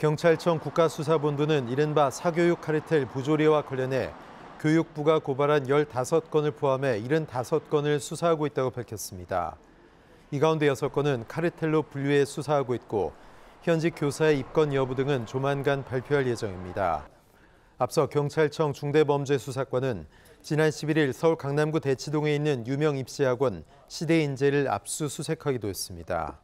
경찰청 국가수사본부는 이른바 사교육 카르텔 부조리와 관련해 교육부가 고발한 15건을 포함해 75건을 수사하고 있다고 밝혔습니다. 이 가운데 6건은 카르텔로 분류해 수사하고 있고 현직 교사의 입건 여부 등은 조만간 발표할 예정입니다. 앞서 경찰청 중대범죄수사과는 지난 11일 서울 강남구 대치동에 있는 유명 입시학원 시대인재를 압수수색하기도 했습니다.